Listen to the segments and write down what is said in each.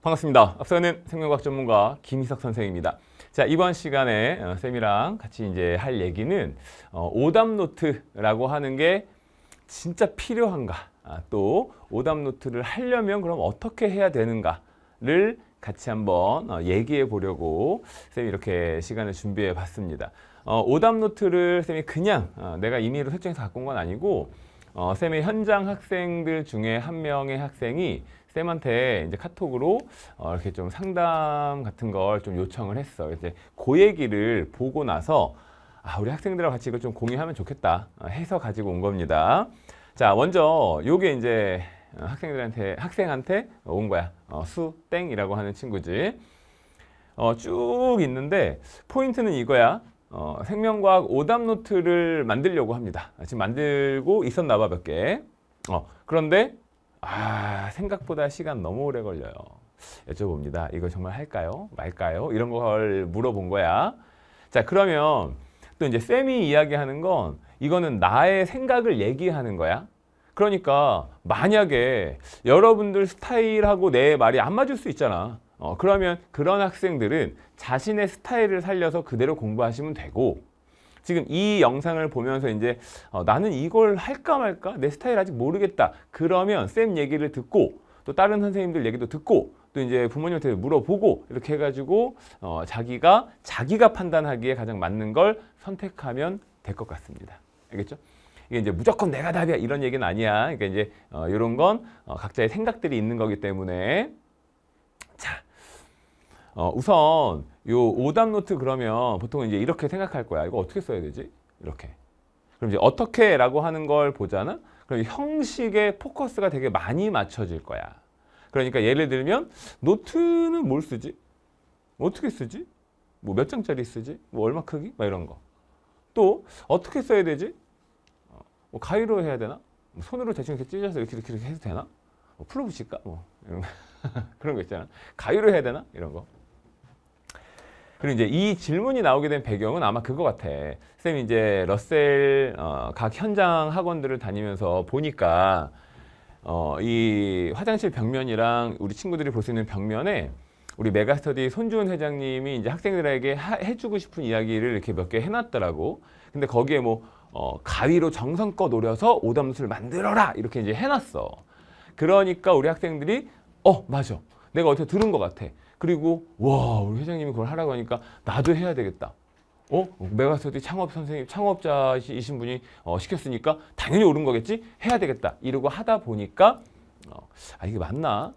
반갑습니다. 앞서는 생명과학 전문가 김희석 선생입니다. 자 이번 시간에 어, 쌤이랑 같이 이제 할 얘기는 어, 오답 노트라고 하는 게 진짜 필요한가 아, 또 오답 노트를 하려면 그럼 어떻게 해야 되는가를 같이 한번 어, 얘기해 보려고 쌤이 이렇게 시간을 준비해 봤습니다. 어, 오답 노트를 쌤이 그냥 어, 내가 임의로 설정해서 갖고 온 건 아니고 어, 쌤의 현장 학생들 중에 한 명의 학생이 쌤한테 이제 카톡으로 어, 이렇게 좀 상담 같은 걸 좀 요청을 했어. 이제 그 얘기를 보고 나서 아, 우리 학생들하고 같이 이걸 좀 공유하면 좋겠다 어, 해서 가지고 온 겁니다. 자, 먼저 요게 이제 어, 학생들한테 학생한테 온 거야. 어, 수땡이라고 하는 친구지. 어, 쭉 있는데 포인트는 이거야. 어, 생명과학 오답 노트를 만들려고 합니다. 지금 만들고 있었나 봐, 몇 개. 어, 그런데 아, 생각보다 시간 너무 오래 걸려요. 여쭤봅니다. 이거 정말 할까요? 말까요? 이런 걸 물어본 거야. 자, 그러면 또 이제 쌤이 이야기하는 건 이거는 나의 생각을 얘기하는 거야. 그러니까 만약에 여러분들 스타일하고 내 말이 안 맞을 수 있잖아. 어, 그러면 그런 학생들은 자신의 스타일을 살려서 그대로 공부하시면 되고 지금 이 영상을 보면서 이제 어, 나는 이걸 할까 말까 내 스타일 아직 모르겠다 그러면 쌤 얘기를 듣고 또 다른 선생님들 얘기도 듣고 또 이제 부모님한테 물어보고 이렇게 해가지고 어, 자기가 자기가 판단하기에 가장 맞는 걸 선택하면 될 것 같습니다. 알겠죠? 이게 이제 무조건 내가 답이야 이런 얘기는 아니야. 그러니까 이제 어, 이런 건 어, 각자의 생각들이 있는 거기 때문에 자 어, 우선 요5단 노트 그러면 보통 이제 이렇게 생각할 거야. 이거 어떻게 써야 되지? 이렇게. 그럼 이제 어떻게 라고 하는 걸보자아 그럼 형식에 포커스가 되게 많이 맞춰질 거야. 그러니까 예를 들면 노트는 뭘 쓰지? 뭐 어떻게 쓰지? 뭐 몇 장짜리 쓰지? 뭐 얼마 크기? 막 이런 거. 또 어떻게 써야 되지? 어, 뭐 가위로 해야 되나? 뭐 손으로 대충 이렇게 찢어서 이렇게 이렇게, 이렇게 해도 되나? 뭐풀어 붙일까? 뭐 이런 그런 거 있잖아. 가위로 해야 되나? 이런 거. 그리고 이제 이 질문이 나오게 된 배경은 아마 그거 같아. 선생님 이제 러셀 어, 각 현장 학원들을 다니면서 보니까 어, 이 화장실 벽면이랑 우리 친구들이 볼 수 있는 벽면에 우리 메가스터디 손주은 회장님이 이제 학생들에게 하, 해주고 싶은 이야기를 이렇게 몇 개 해놨더라고. 근데 거기에 뭐 어, 가위로 정성껏 노려서 오답노트를 만들어라 이렇게 이제 해놨어. 그러니까 우리 학생들이 어 맞아 내가 어떻게 들은 것 같아. 그리고 와 우리 회장님이 그걸 하라고 하니까 나도 해야 되겠다. 어? 메가스터디 창업 선생님, 창업자이신 분이 어, 시켰으니까 당연히 옳은 거겠지? 해야 되겠다. 이러고 하다 보니까 어, 아 이게 맞나?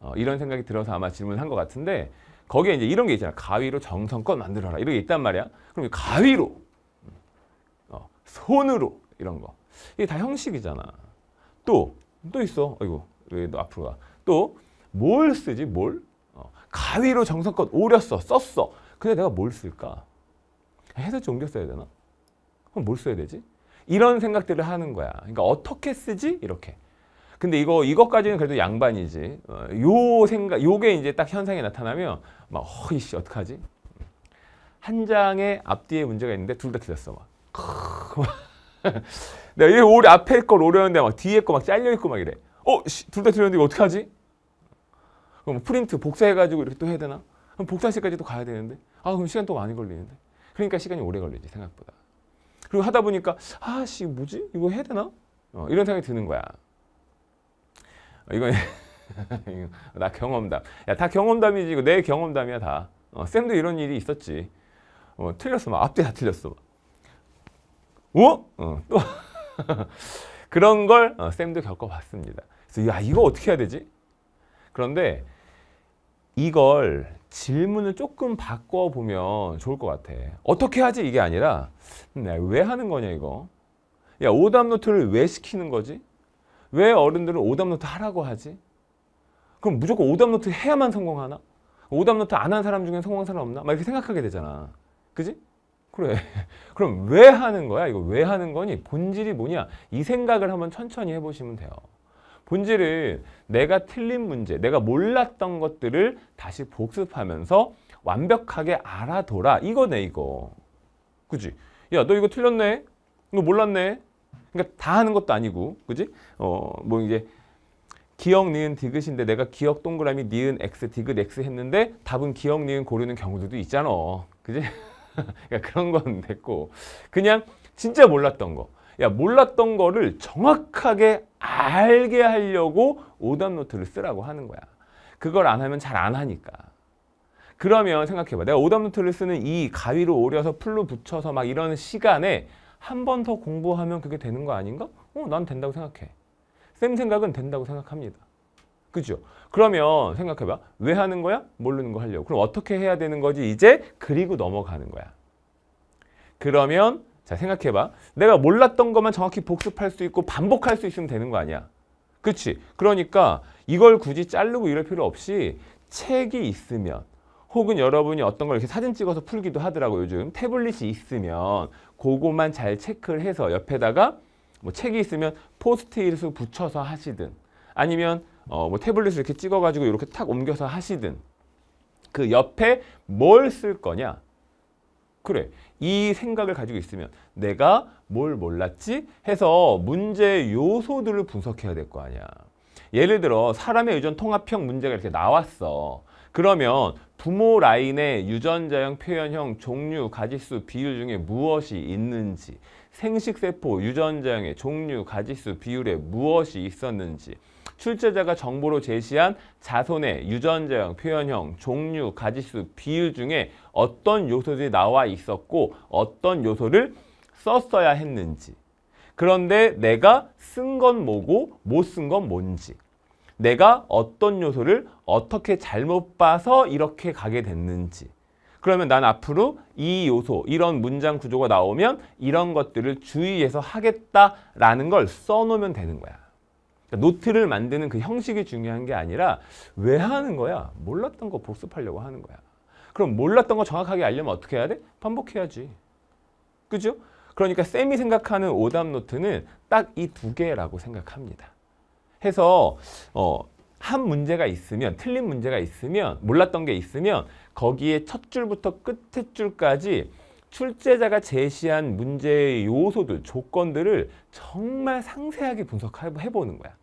어, 이런 생각이 들어서 아마 질문한 것 같은데 거기에 이제 이런 게 있잖아. 가위로 정성껏 만들어라. 이런 게 있단 말이야. 그럼 가위로, 어, 손으로 이런 거. 이게 다 형식이잖아. 또, 또 있어. 아이고, 왜 너 앞으로 가. 또, 뭘 쓰지? 뭘? 가위로 정성껏 오렸어. 썼어. 근데 내가 뭘 쓸까? 해설지 옮겼어야 되나? 그럼 뭘 써야 되지? 이런 생각들을 하는 거야. 그러니까 어떻게 쓰지? 이렇게. 근데 이거 이것까지는 그래도 양반이지. 어, 요 생각 요게 이제 딱 현상에 나타나면 막 허이씨 어떡하지? 한장에 앞뒤에 문제가 있는데 둘 다 틀렸어 막. 내가 이 오래 앞에 걸 오려는데 막 뒤에 거 막 잘려 있고 막 이래. 어, 둘 다 틀렸는데 이거 어떡하지? 그럼 프린트 복사해가지고 이렇게 또 해야 되나? 그럼 복사실까지 또 가야 되는데 아 그럼 시간 또 많이 걸리는데 그러니까 시간이 오래 걸리지 생각보다 그리고 하다 보니까 아씨 뭐지 이거 해야 되나? 어, 이런 생각이 드는 거야 어, 이건 나 경험담 야 다 경험담이지 이거 내 경험담이야 다 어, 쌤도 이런 일이 있었지 어, 틀렸어 막 앞뒤 다 틀렸어 어? 어, 또 그런 걸 어, 쌤도 겪어봤습니다 그래서 야 이거 어떻게 해야 되지? 그런데 이걸 질문을 조금 바꿔보면 좋을 것 같아. 어떻게 하지? 이게 아니라 네, 왜 하는 거냐 이거. 야 오답 노트를 왜 시키는 거지? 왜 어른들은 오답 노트 하라고 하지? 그럼 무조건 오답 노트 해야만 성공하나? 오답 노트 안 한 사람 중에 성공한 사람 없나? 막 이렇게 생각하게 되잖아. 그지? 그래. 그럼 왜 하는 거야? 이거 왜 하는 거니? 본질이 뭐냐? 이 생각을 한번 천천히 해보시면 돼요. 본질은 내가 틀린 문제, 내가 몰랐던 것들을 다시 복습하면서 완벽하게 알아둬라. 이거네, 이거. 그지? 야, 너 이거 틀렸네? 이거 몰랐네? 그러니까 다 하는 것도 아니고, 그지? 어, 뭐 이제 기억, 니은, 디귿인데 내가 기억 동그라미, 니은, 엑스, 디귿, 엑스 했는데 답은 기억, 니은 고르는 경우들도 있잖아. 그지? 그러니까 그런 건 됐고. 그냥 진짜 몰랐던 거. 야 몰랐던 거를 정확하게 알게 하려고 오답 노트를 쓰라고 하는 거야. 그걸 안 하면 잘 안 하니까. 그러면 생각해봐. 내가 오답 노트를 쓰는 이 가위로 오려서 풀로 붙여서 막 이런 시간에 한 번 더 공부하면 그게 되는 거 아닌가? 어, 난 된다고 생각해. 쌤 생각은 된다고 생각합니다. 그죠? 그러면 생각해봐. 왜 하는 거야? 모르는 거 하려고. 그럼 어떻게 해야 되는 거지? 이제 그리고 넘어가는 거야. 그러면 자 생각해봐. 내가 몰랐던 것만 정확히 복습할 수 있고 반복할 수 있으면 되는 거 아니야. 그치 그러니까 이걸 굳이 자르고 이럴 필요 없이 책이 있으면 혹은 여러분이 어떤 걸 이렇게 사진 찍어서 풀기도 하더라고 요즘 태블릿이 있으면 그것만잘 체크를 해서 옆에다가 뭐 책이 있으면 포스트잇을 붙여서 하시든 아니면 어뭐 태블릿을 이렇게 찍어가지고 이렇게 탁 옮겨서 하시든 그 옆에 뭘 쓸 거냐 그래. 이 생각을 가지고 있으면 내가 뭘 몰랐지? 해서 문제 요소들을 분석해야 될 거 아니야. 예를 들어 사람의 유전 통합형 문제가 이렇게 나왔어. 그러면 부모 라인의 유전자형, 표현형, 종류, 가지수, 비율 중에 무엇이 있는지 생식세포 유전자형의 종류, 가지수, 비율에 무엇이 있었는지 출제자가 정보로 제시한 자손의 유전자형, 표현형, 종류, 가지수, 비율 중에 어떤 요소들이 나와 있었고 어떤 요소를 썼어야 했는지 그런데 내가 쓴 건 뭐고 못 쓴 건 뭔지 내가 어떤 요소를 어떻게 잘못 봐서 이렇게 가게 됐는지 그러면 난 앞으로 이 요소, 이런 문장 구조가 나오면 이런 것들을 주의해서 하겠다라는 걸 써놓으면 되는 거야. 그러니까 노트를 만드는 그 형식이 중요한 게 아니라 왜 하는 거야? 몰랐던 거 복습하려고 하는 거야. 그럼 몰랐던 거 정확하게 알려면 어떻게 해야 돼? 반복해야지. 그죠? 그러니까 쌤이 생각하는 오답 노트는 딱 이 두 개라고 생각합니다. 해서 어, 한 문제가 있으면 틀린 문제가 있으면 몰랐던 게 있으면 거기에 첫 줄부터 끝에 줄까지 출제자가 제시한 문제의 요소들, 조건들을 정말 상세하게 분석해보는 거야.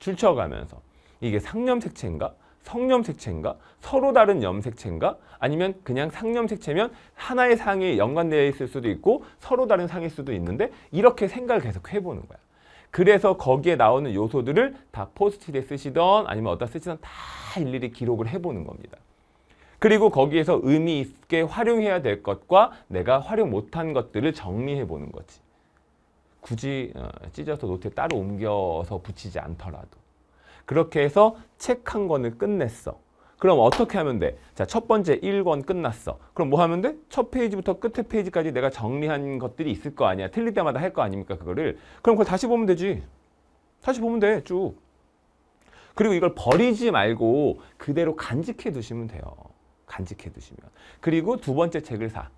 줄쳐가면서 이게 상염색체인가? 성염색체인가? 서로 다른 염색체인가? 아니면 그냥 상염색체면 하나의 상에 연관되어 있을 수도 있고 서로 다른 상일 수도 있는데 이렇게 생각을 계속 해보는 거야. 그래서 거기에 나오는 요소들을 다 포스트잇에 쓰시던 아니면 어디다 쓰시던 다 일일이 기록을 해보는 겁니다. 그리고 거기에서 의미 있게 활용해야 될 것과 내가 활용 못한 것들을 정리해보는 거지. 굳이 어, 찢어서 노트에 따로 옮겨서 붙이지 않더라도 그렇게 해서 책 한 권을 끝냈어. 그럼 어떻게 하면 돼? 자, 첫 번째 1권 끝났어. 그럼 뭐 하면 돼? 첫 페이지부터 끝에 페이지까지 내가 정리한 것들이 있을 거 아니야. 틀릴 때마다 할 거 아닙니까, 그거를. 그럼 그걸 다시 보면 되지. 다시 보면 돼, 쭉. 그리고 이걸 버리지 말고 그대로 간직해 두시면 돼요. 간직해 두시면. 그리고 두 번째 책을 사.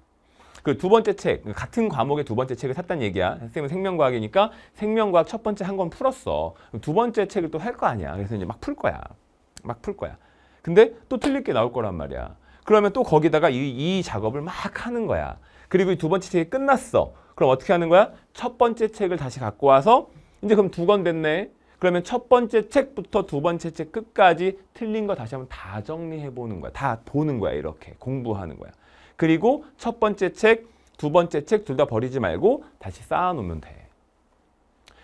그두 번째 책, 같은 과목의 두 번째 책을 샀단 얘기야. 선생님은 생명과학이니까 생명과학 첫 번째 한 권 풀었어. 두 번째 책을 또 할 거 아니야. 그래서 이제 막 풀 거야. 막 풀 거야. 근데 또 틀릴 게 나올 거란 말이야. 그러면 또 거기다가 이, 이 작업을 막 하는 거야. 그리고 두 번째 책이 끝났어. 그럼 어떻게 하는 거야? 첫 번째 책을 다시 갖고 와서 이제 그럼 두 권 됐네. 그러면 첫 번째 책부터 두 번째 책 끝까지 틀린 거 다시 한번 다 정리해 보는 거야. 다 보는 거야. 이렇게 공부하는 거야. 그리고 첫 번째 책, 두 번째 책 둘 다 버리지 말고 다시 쌓아놓으면 돼.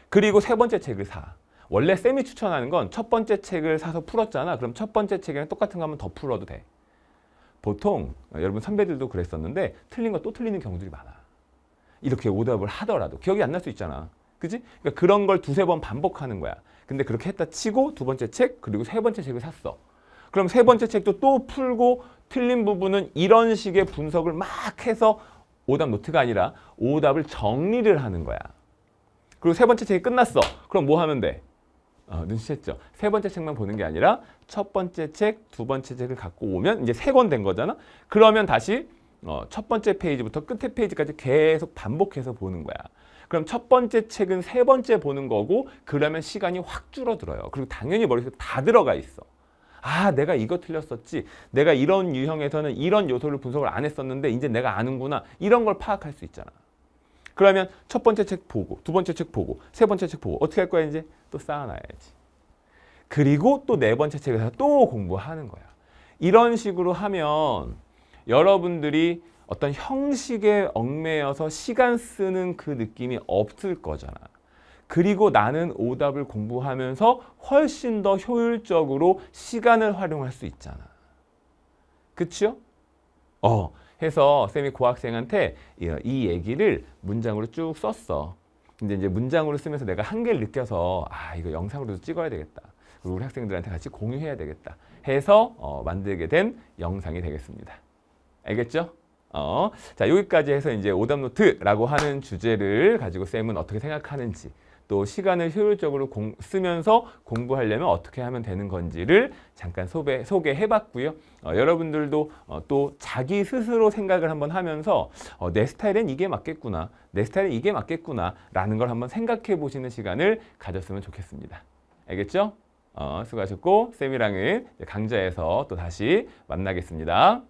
그리고 세 번째 책을 사. 원래 쌤이 추천하는 건 첫 번째 책을 사서 풀었잖아. 그럼 첫 번째 책이랑 똑같은 거 하면 더 풀어도 돼. 보통 어, 여러분 선배들도 그랬었는데 틀린 거 또 틀리는 경우들이 많아. 이렇게 오답을 하더라도 기억이 안 날 수 있잖아. 그지? 그러니까 그런 걸 두세 번 반복하는 거야. 근데 그렇게 했다 치고 두 번째 책 그리고 세 번째 책을 샀어. 그럼 세 번째 책도 또 풀고 틀린 부분은 이런 식의 분석을 막 해서 오답 노트가 아니라 오답을 정리를 하는 거야. 그리고 세 번째 책이 끝났어. 그럼 뭐 하면 돼? 어, 눈치챘죠. 세 번째 책만 보는 게 아니라 첫 번째 책, 두 번째 책을 갖고 오면 이제 세 권 된 거잖아. 그러면 다시 어, 첫 번째 페이지부터 끝에 페이지까지 계속 반복해서 보는 거야. 그럼 첫 번째 책은 세 번째 보는 거고 그러면 시간이 확 줄어들어요. 그리고 당연히 머릿속에 다 들어가 있어. 아 내가 이거 틀렸었지 내가 이런 유형에서는 이런 요소를 분석을 안 했었는데 이제 내가 아는구나 이런 걸 파악할 수 있잖아 그러면 첫 번째 책 보고 두 번째 책 보고 세 번째 책 보고 어떻게 할 거야 이제 또 쌓아놔야지 그리고 또 네 번째 책에서 또 공부하는 거야 이런 식으로 하면 여러분들이 어떤 형식에 얽매여서 시간 쓰는 그 느낌이 없을 거잖아 그리고 나는 오답을 공부하면서 훨씬 더 효율적으로 시간을 활용할 수 있잖아. 그치요? 어. 해서 쌤이 고학생한테 이 얘기를 문장으로 쭉 썼어. 근데 이제 문장으로 쓰면서 내가 한계를 느껴서 아 이거 영상으로도 찍어야 되겠다. 그리고 우리 학생들한테 같이 공유해야 되겠다. 해서 어, 만들게 된 영상이 되겠습니다. 알겠죠? 어, 자 여기까지 해서 이제 오답노트라고 하는 주제를 가지고 쌤은 어떻게 생각하는지 또 시간을 효율적으로 공, 쓰면서 공부하려면 어떻게 하면 되는 건지를 잠깐 소개, 소개해봤고요. 어, 여러분들도 어, 또 자기 스스로 생각을 한번 하면서 어, 내 스타일엔 이게 맞겠구나, 내 스타일엔 이게 맞겠구나 라는 걸 한번 생각해보시는 시간을 가졌으면 좋겠습니다. 알겠죠? 어, 수고하셨고 쌤이랑은 강좌에서 또 다시 만나겠습니다.